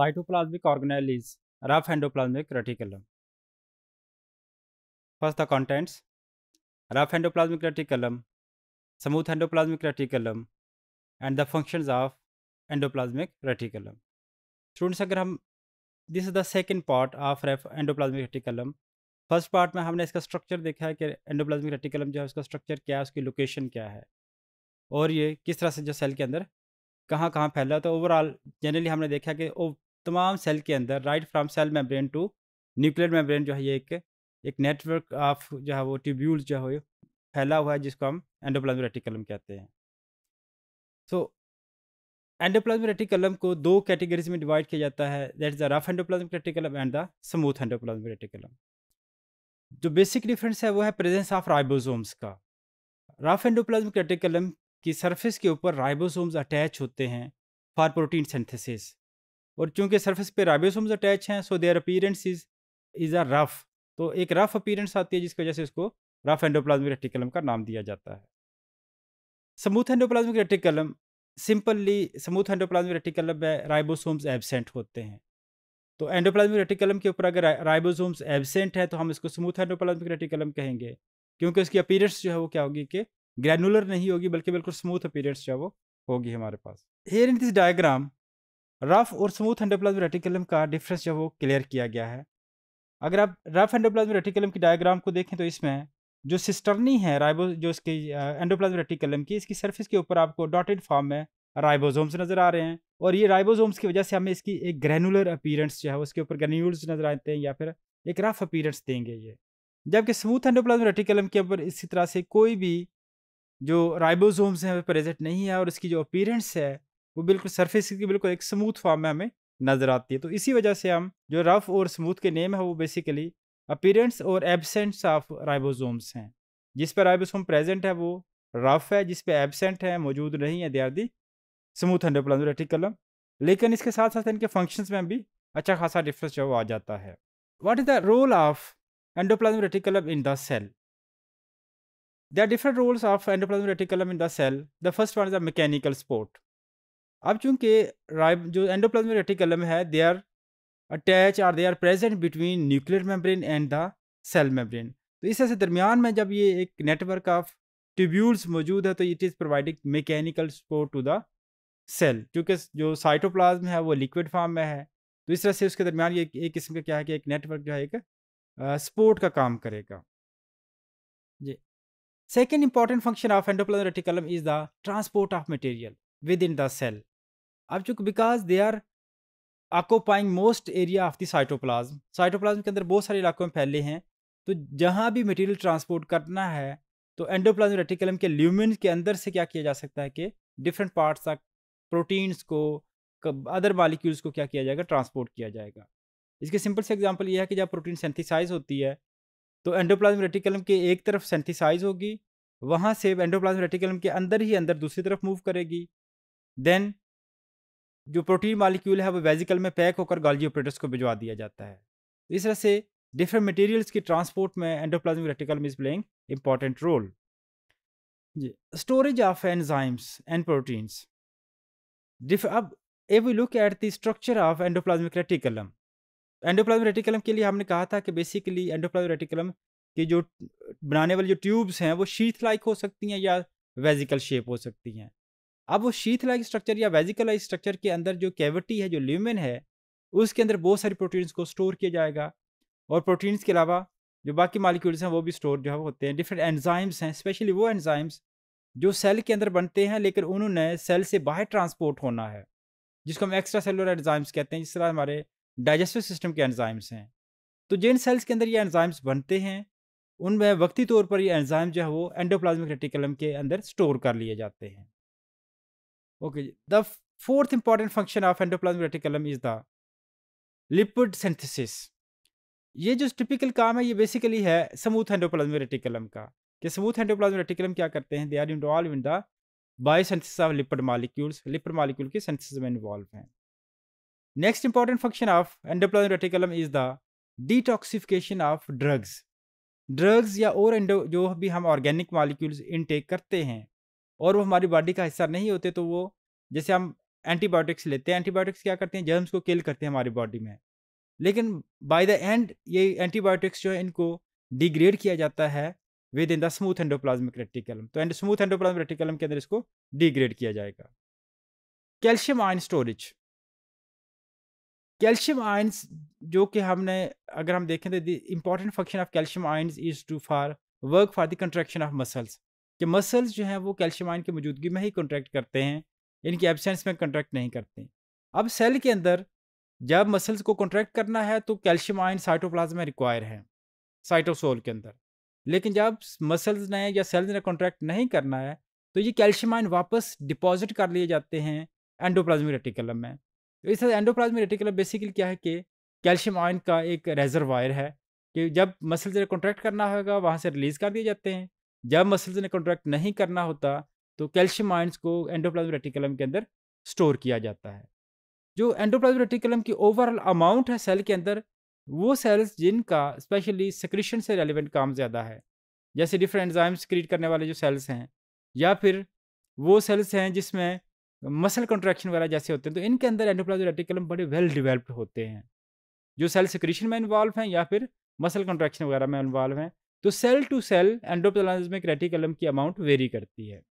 Cytoplasmic organelle is rough endoplasmic reticulum. First the contents. Rough endoplasmic reticulum, smooth endoplasmic reticulum and the functions of endoplasmic reticulum. Students अगर हम this is the second part of rough endoplasmic reticulum first part में हमने इसका structure देखा है कि endoplasmic रेटिकलम जो है उसका स्ट्रक्चर क्या है उसकी लोकेशन क्या है और ये किस तरह से जो सेल के अंदर कहाँ-कहाँ फैला है, तो ओवरऑल जनरली हमने देखा कि ओ तमाम सेल के अंदर right from cell membrane to nuclear membrane जो है ये एक एक नेटवर्क ऑफ जो है वो ट्यूब्यूल जो है फैला हुआ है जिसको हम एंडोप्लाज्मिक रेटिकुलम कहते हैं सो so, एंडोप्लाज्मिक रेटिकुलम को दो कैटेगरीज में डिवाइड किया जाता है that is the rough endoplasmic reticulum and the smooth endoplasmic reticulum जो बेसिक डिफरेंस है वो है प्रेजेंस ऑफ राइबोसोम्स का रफ एंडोप्लाज्मिक रेटिकुलम कि सरफेस के ऊपर राइबोसोम्स अटैच होते हैं फॉर प्रोटीन सिंथेसिस और चूंकि सरफेस पे राइबोसोम्स अटैच हैं so their appearance is is a rough तो एक रफ अपीरेंस आती है जिसकी वजह से उसको रफ एंडोप्लाज्मिक रेटिकुलम का नाम दिया जाता है smooth endoplasmic reticulum simply smooth endoplasmic reticulum में राइबोसोम्स एबसेंट होते हैं तो एंडोप्लाज्मिक रेटिकुलम के ऊपर अगर राइबोसोम्स एबसेंट है तो हम इसको स्मूथ एंडोप्लाज्मिक रेटिकुलम कहेंगे क्योंकि उसकी अपीरेंस जो है वो क्या होगी कि ग्रैनुलर नहीं होगी बल्कि बिल्कुल स्मूथ अपीरियंस जो है वो होगी हमारे पास here in this diagram rough और स्मूथ एंडोप्लाज्म रेटिकुलम का डिफरेंस जो वो क्लियर किया गया है अगर आप रफ एंडोप्लाज्म रेटिकुलम की डायग्राम को देखें तो इसमें जो सिस्टर्नी है राइबो जो इसकी एंडोप्लाज्म रेटिकुलम की इसकी सरफेस के ऊपर आपको डॉटेड फॉर्म में राइबोसोम्स नज़र आ रहे हैं और ये राइबोसोम्स की वजह से हमें इसकी एक ग्रेनुलर अपीरेंस जो है उसके ऊपर ग्रेन्यूल्स नज़र आते हैं या फिर एक रफ अपीरेंस देंगे ये जबकि स्मूथ एंडोप्लाज्म रेटिकुलम के ऊपर इसी तरह से कोई भी जो राइबोसोम्स हैं वे प्रेजेंट नहीं है और इसकी जो अपीरेंस है वो बिल्कुल सरफेस की बिल्कुल एक स्मूथ फॉर्म में हमें नज़र आती है तो इसी वजह से हम जो रफ और स्मूथ के नेम है वो बेसिकली अपीरेंस और एबसेंस ऑफ राइबोसोम्स हैं जिस पर राइबोसोम प्रेजेंट है वो रफ है जिस पर एबसेंट है मौजूद नहीं है they are the smooth hundred column लेकिन इसके साथ साथ इनके फंक्शंस में भी अच्छा खासा डिफरेंस जो आ जाता है what is the role of endoplasmic reticulum in the cell There are different roles of endoplasmic reticulum in the cell. The first one is a mechanical sport. अब चूंकि जो एंडोप्लाज्मिक रेटिकुलम है they are attach are they are present between nuclear membrane and the cell membrane तो इस ऐसे दरमियान में जब ये एक नेटवर्क ऑफ ट्यूब्यूल्स मौजूद है तो it is providing mechanical support to the cell क्योंकि जो साइटोप्लाज्म है वो लिक्विड फॉर्म में है तो इस तरह से उसके दरमियान ये एक किस्म का क्या है कि एक नेटवर्क जो है एक सपोर्ट का काम करेगा जी Second important function of endoplasmic reticulum is the transport of material within the cell. अब चूंकि because they are occupying most area of the cytoplasm cytoplasm के अंदर बहुत सारे इलाकों में फैले हैं तो जहाँ भी मटेरियल ट्रांसपोर्ट करना है तो एंडोप्लाज्मिक रेटिकुलम के ल्यूमिन के अंदर से क्या किया जा सकता है कि डिफरेंट पार्ट्स ऑफ प्रोटीन्स को अदर मालिक्यूल्स को क्या किया जाएगा ट्रांसपोर्ट किया जाएगा इसके सिंपल से एग्जांपल ये है कि जब प्रोटीन सेंथिसाइज होती है तो एंडोप्लाज्मिक रेटिकुलम के एक तरफ सेंथिसाइज होगी वहाँ से एंडोप्लाज्म रेटिकुलम के अंदर ही अंदर दूसरी तरफ मूव करेगी देन जो प्रोटीन मालिक्यूल है वो वेजिकल में पैक होकर गॉल्जी ऑपरेटर्स को भिजवा दिया जाता है इस तरह से डिफरेंट मटेरियल्स की ट्रांसपोर्ट में endoplasmic reticulum is playing important role storage of enzymes and proteins अब if we look at the structure of endoplasmic reticulum endoplasmic reticulum के लिए हमने कहा था कि बेसिकली एंडोप्लाज्मिक रेटिकुलम की जो बनाने वाली जो ट्यूब्स हैं वो शीथ लाइक हो सकती हैं या वेजिकल शेप हो सकती हैं अब वो शीथ लाइक स्ट्रक्चर या वेजिकल लाइक स्ट्रक्चर के अंदर जो कैविटी है जो ल्यूमेन है उसके अंदर बहुत सारी प्रोटीन्स को स्टोर किया जाएगा और प्रोटीन्स के अलावा जो बाकी मालिक्यूल्स हैं वो भी स्टोर जो है होते हैं डिफरेंट एंजाइम्स हैं स्पेशली वो एंजाइम्स जो सेल के अंदर बनते हैं लेकिन उन्होंने सेल से बाहर ट्रांसपोर्ट होना है जिसको हम एक्स्ट्रा सेलुलर एंजाइम्स कहते हैं जिस तरह हमारे डाइजेस्टिव सिस्टम के एंजाइम्स हैं तो जिन सेल्स के अंदर ये एंजाइम्स बनते हैं उनमें वक्ती तौर पर ये एंजाइम जो है वो एंडोप्लाज्मिक रेटिकुलम के अंदर स्टोर कर लिए जाते हैं okay the fourth important function of endoplasmic reticulum is the lipid synthesis ये जो टिपिकल काम है ये बेसिकली है स्मूथ एंडोप्लाज्मिक रेटिकुलम का कि स्मूथ एंडोप्लाज्मिक रेटिकुलम क्या करते हैं they are involve in the biosynthesis of lipid molecules lipid molecule के सिंथेसिस में इन्वॉल्व हैं Next important function of endoplasmic reticulum is the detoxification of drugs drugs या और एंडो जो भी हम ऑर्गेनिक मालिक्यूल्स इनटेक करते हैं और वो हमारी बॉडी का हिस्सा नहीं होते तो वो जैसे हम एंटीबायोटिक्स लेते हैं एंटीबायोटिक्स क्या करते हैं जर्म्स को किल करते हैं हमारी बॉडी में लेकिन बाय द एंड ये एंटीबायोटिक्स जो है इनको डिग्रेड किया जाता है within the smooth endoplasmic reticulum तो एंड स्मूथ एंडोप्लाज्मिक रेटिकलम के अंदर इसको डिग्रेड किया जाएगा calcium ion storage calcium ions जो कि हमने अगर हम देखें तो the important function of calcium ions is to for work for the contraction of muscles कि मसल्स जो हैं वो कैल्शियम आयन की मौजूदगी में ही कंट्रैक्ट करते हैं इनकी एबसेंस में कंट्रैक्ट नहीं करते अब सेल के अंदर जब मसल्स को कॉन्ट्रैक्ट करना है तो कैल्शियम आयन साइटोप्लाज्म में रिक्वायर है साइटोसोल के अंदर लेकिन जब मसल्स ने या सेल्स ने कॉन्ट्रैक्ट नहीं करना है तो ये कैल्शियम आयन वापस डिपॉजिट कर लिए जाते हैं एंडोप्लाज्मिक रेटिकुलम में तो इस एंडोप्लाज्मिक रेटिकुलम बेसिकली क्या है कि कैल्शियम आयन का एक रेजरवायर है कि जब मसल्स ने कॉन्ट्रैक्ट करना होगा वहाँ से रिलीज़ कर दिए जाते हैं जब मसल्स ने कॉन्ट्रैक्ट नहीं करना होता तो कैल्शियम आयन्स को एंडोप्लाज्मिक रेटिकुलम के अंदर स्टोर किया जाता है जो एंडोप्लाज्मिक रेटिकुलम की ओवरऑल अमाउंट है सेल के अंदर वो सेल्स जिनका स्पेशली सेक्रेशन से रेलिवेंट काम ज़्यादा है जैसे डिफरेंट एंजाइम्स क्रिएट करने वाले जो सेल्स हैं या फिर वो सेल्स हैं जिसमें मसल कंट्रैक्शन वगैरह जैसे होते हैं तो इनके अंदर एंडोप्लाजो रेटिकुलम बड़े वेल डिवेल्प्ड होते हैं जो सेल सिक्रीशन में इन्वॉल्व हैं या फिर मसल कंट्रैक्शन वगैरह में इन्वॉल्व हैं तो cell to cell endoplasmic reticulum की अमाउंट वेरी करती है